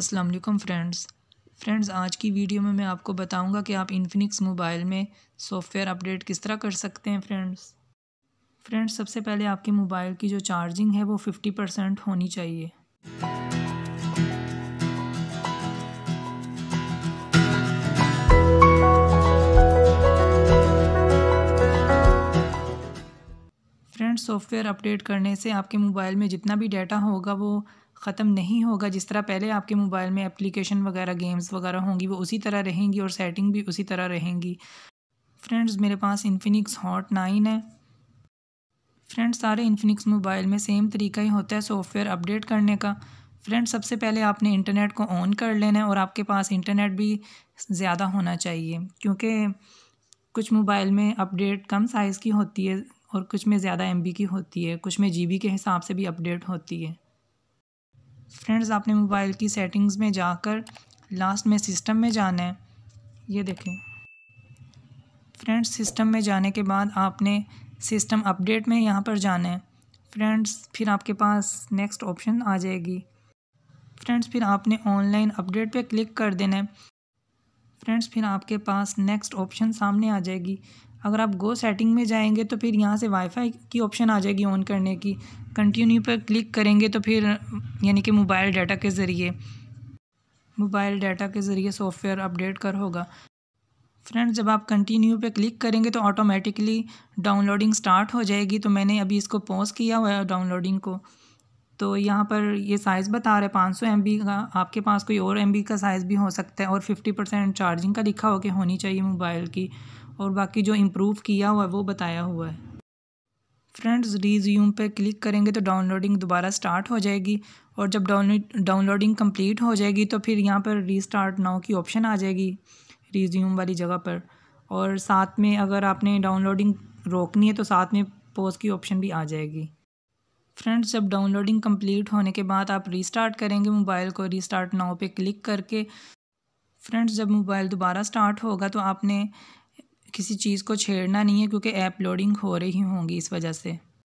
अस्सलाम वालेकुम friends friends आज की वीडियो में मैं आपको बताऊंगा कि आप इन्फिनिक्स मोबाइल में सॉफ्टवेयर अपडेट किस तरह कर सकते हैं फ्रेंड्स फ्रेंड्स सबसे पहले आपके मोबाइल की जो चार्जिंग है वो फिफ्टी परसेंट होनी चाहिए फ्रेंड्स सॉफ्टवेयर अपडेट करने से आपके मोबाइल में जितना भी डाटा होगा वो ख़त्म नहीं होगा जिस तरह पहले आपके मोबाइल में एप्लीकेशन वगैरह गेम्स वगैरह होंगी वो उसी तरह रहेंगी और सेटिंग भी उसी तरह रहेंगी फ्रेंड्स मेरे पास इन्फिनिक्स हॉट नाइन है फ्रेंड्स सारे इन्फिनिक्स मोबाइल में सेम तरीका ही होता है सॉफ्टवेयर अपडेट करने का फ्रेंड्स सबसे पहले आपने इंटरनेट को ऑन कर लेना है और आपके पास इंटरनेट भी ज़्यादा होना चाहिए क्योंकि कुछ मोबाइल में अपडेट कम साइज़ की होती है और कुछ में ज़्यादा एम की होती है कुछ में जी के हिसाब से भी अपडेट होती है फ्रेंड्स आपने मोबाइल की सेटिंग्स में जाकर लास्ट में सिस्टम में जाना है ये देखें फ्रेंड्स सिस्टम में जाने के बाद आपने सिस्टम अपडेट में यहाँ पर जाना है फ्रेंड्स फिर आपके पास नेक्स्ट ऑप्शन आ जाएगी फ्रेंड्स फिर आपने ऑनलाइन अपडेट पे क्लिक कर देना है फ्रेंड्स फिर आपके पास नेक्स्ट ऑप्शन सामने आ जाएगी अगर आप गो सेटिंग में जाएंगे तो फिर यहाँ से वाईफाई की ऑप्शन आ जाएगी ऑन करने की कंटिन्यू पर क्लिक करेंगे तो फिर यानी कि मोबाइल डाटा के ज़रिए मोबाइल डाटा के ज़रिए सॉफ्टवेयर अपडेट कर होगा फ्रेंड्स जब आप कंटिन्यू पे क्लिक करेंगे तो ऑटोमेटिकली डाउनलोडिंग स्टार्ट हो जाएगी तो मैंने अभी इसको पॉज किया हुआ है डाउनलोडिंग को तो यहाँ पर ये साइज़ बता रहा है पाँच सौ एम का आपके पास कोई और एम का साइज़ भी हो सकता है और फिफ्टी परसेंट चार्जिंग का लिखा हो के होनी चाहिए मोबाइल की और बाकी जो इम्प्रूव किया हुआ है वो बताया हुआ है फ्रेंड्स रिज्यूम पे क्लिक करेंगे तो डाउनलोडिंग दोबारा स्टार्ट हो जाएगी और जब डाउनलोड डाउनलोडिंग कंप्लीट हो जाएगी तो फिर यहाँ पर रीस्टार्ट नाउ की ऑप्शन आ जाएगी रिज्यूम वाली जगह पर और साथ में अगर आपने डाउनलोडिंग रोकनी है तो साथ में पोज की ऑप्शन भी आ जाएगी फ्रेंड्स जब डाउनलोडिंग कंप्लीट होने के बाद आप रीस्टार्ट करेंगे मोबाइल को रीस्टार्ट नाउ पे क्लिक करके फ्रेंड्स जब मोबाइल दोबारा स्टार्ट होगा तो आपने किसी चीज़ को छेड़ना नहीं है क्योंकि ऐप लोडिंग हो रही होंगी इस वजह से